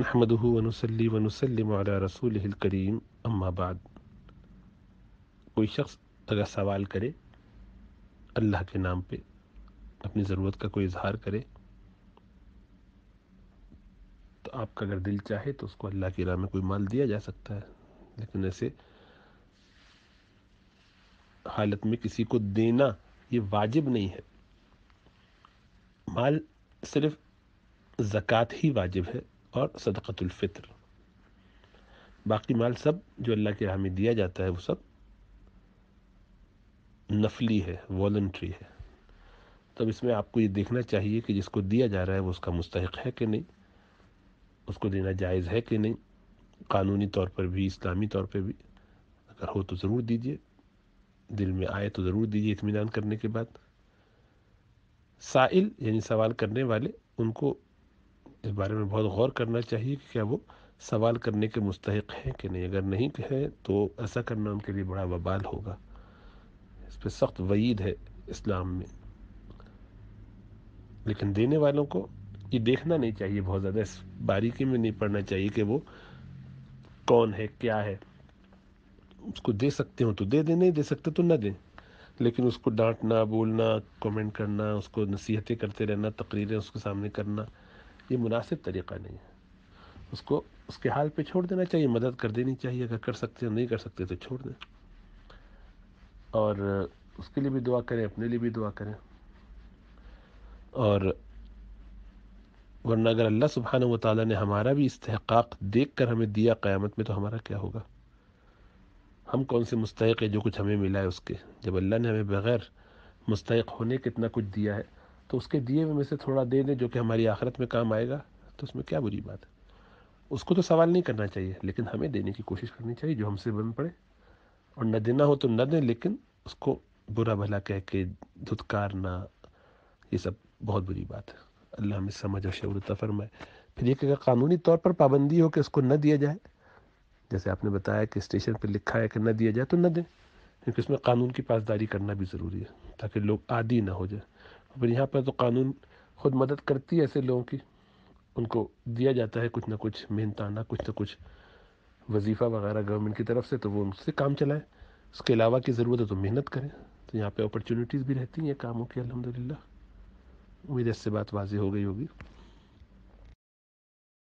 नहमद वनसली वनसलम रसूल करीम अम्माबाद कोई शख्स अगर सवाल करे अल्लाह के नाम पे अपनी ज़रूरत का कोई इजहार करे तो आपका अगर दिल चाहे तो उसको अल्लाह की राह में कोई माल दिया जा सकता है लेकिन ऐसे हालत में किसी को देना ये वाजिब नहीं है माल सिर्फ ज़क़़त ही वाजिब है और सदक़तुल्फ़ित्र बाकी माल सब जो अल्लाह के हमें दिया जाता है वो सब नफली है वॉल्ट्री है तब इसमें आपको ये देखना चाहिए कि जिसको दिया जा रहा है वो उसका मुस्तक है कि नहीं उसको देना जायज़ है कि नहीं कानूनी तौर पर भी इस्लामी तौर पर भी अगर हो तो ज़रूर दीजिए दिल में आए तो ज़रूर दीजिए इतमान करने के बाद साइल यानी सवाल करने वाले उनको इस बारे में बहुत गौर करना चाहिए कि क्या वो सवाल करने के मुस्तक हैं कि नहीं अगर नहीं है तो ऐसा करना उनके लिए बड़ा वबाल होगा इस पर सख्त वईद है इस्लाम में लेकिन देने वालों को ये देखना नहीं चाहिए बहुत ज़्यादा इस बारीकी में नहीं पढ़ना चाहिए कि वो कौन है क्या है उसको दे सकते हो तो दे दे नहीं दे सकते तो ना दें लेकिन उसको डांटना बोलना कमेंट करना उसको नसीहतें करते रहना तकरीरें उसके सामने करना ये मुनासिब तरीक़ा नहीं है उसको उसके हाल पे छोड़ देना चाहिए मदद कर देनी चाहिए अगर कर सकते हैं नहीं कर सकते तो छोड़ दें और उसके लिए भी दुआ करें अपने लिए भी दुआ करें और वरना अगर अल्लाह सुबहान व ताली ने हमारा भी इस्तेहकाक देख कर हमें दिया क़्यामत में तो हमारा क्या होगा हम कौन से मुस्तक है जो कुछ हमें मिला है उसके जब अल्लाह ने हमें बग़ैर मुस्तक होने कितना कुछ दिया है तो उसके दिए हुए में से थोड़ा दे दें जो कि हमारी आखिरत में काम आएगा तो उसमें क्या बुरी बात है उसको तो सवाल नहीं करना चाहिए लेकिन हमें देने की कोशिश करनी चाहिए जो हमसे बन पड़े और न देना हो तो न दें लेकिन उसको बुरा भला कह के धुतकारना ये सब बहुत बुरी बात है अल्लाह हमें समझ और शरूरता फरमाए फिर ये कहेगा कानूनी तौर पर पाबंदी हो कि उसको न दिया जाए जैसे आपने बताया कि स्टेशन पर लिखा है कि न दिया जाए तो न दें क्योंकि उसमें कानून की पासदारी करना भी ज़रूरी है ताकि लोग आदि ना हो जाए फिर यहाँ पर तो कानून खुद मदद करती है ऐसे लोगों की उनको दिया जाता है कुछ ना कुछ मेहनताना कुछ ना कुछ वजीफ़ा वगैरह गवर्नमेंट की तरफ से तो वो उनसे काम चलाएं उसके अलावा की ज़रूरत है तो मेहनत करें तो यहाँ पे अपॉर्चुनिटीज़ भी रहती हैं कामों की अलहमदिल्ला उम्मीद इससे बात वाजी हो गई होगी